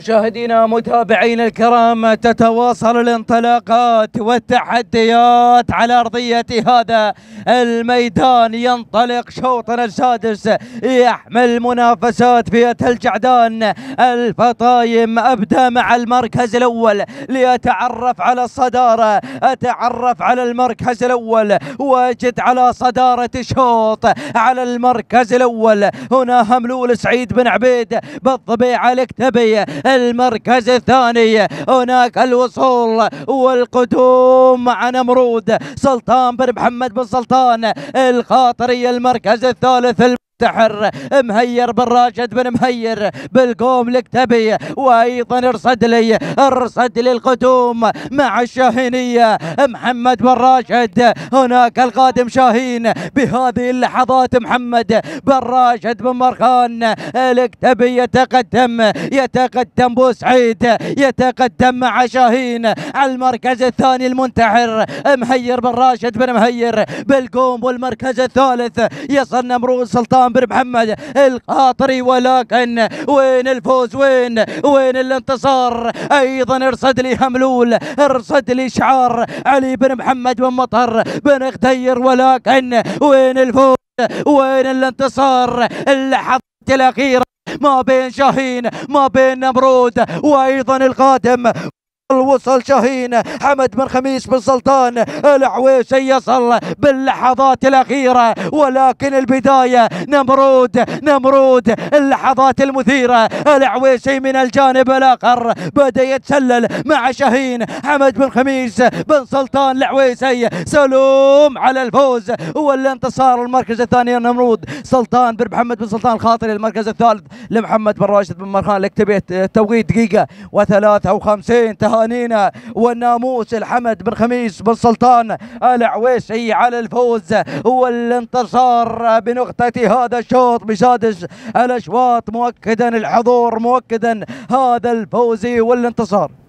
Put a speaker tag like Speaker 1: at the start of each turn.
Speaker 1: مشاهدينا متابعينا الكرام تتواصل الانطلاقات والتحديات على ارضيه هذا الميدان ينطلق شوطنا السادس يحمل منافسات في الجعدان الفطايم ابدا مع المركز الاول ليتعرف على الصداره اتعرف على المركز الاول واجد على صداره الشوط على المركز الاول هنا هملول سعيد بن عبيد بالضبيعه الكتبي المركز الثاني هناك الوصول والقدوم مع نمرود سلطان بن محمد بن سلطان الخاطري المركز الثالث مفتحر مهير بن راشد بن مهير بالقوم لكتبي وايضا ارصد ارصد لي القدوم مع الشاهينيه محمد بن راشد هناك القادم شاهين بهذه اللحظات محمد بن راشد بن مرخان الكتبي يتقدم يتقدم بوسعيد يتقدم مع شاهين على المركز الثاني المنتحر مهير بن راشد بن مهير بالقوم والمركز الثالث يصل نمرود سلطان بن محمد القاطري ولكن وين الفوز وين وين الانتصار ايضا ارصد لي هملول ارصد لي شعار علي بن محمد بن مطر بن غدير ولكن وين الفوز وين الانتصار اللحظة الأخيرة ما بين شاهين ما بين نمرود وأيضا القادم الوصل شاهين حمد بن خميس بن سلطان العويسي يصل باللحظات الأخيرة ولكن البداية نمرود نمرود اللحظات المثيرة العويسي من الجانب الآخر بدأ يتسلل مع شاهين حمد بن خميس بن سلطان العويسي سلوم على الفوز والانتصار المركز الثاني نمرود سلطان بن محمد بن سلطان الخاطري المركز الثالث لمحمد بن راشد بن مرخان لكتبيت توقيت دقيقة وثلاثة وخمسين انتهى القوانين والناموس الحمد بن خميس بن سلطان العويسي على الفوز والانتصار بنقطة هذا الشوط بسادس الأشواط مؤكدا الحضور مؤكدا هذا الفوز والانتصار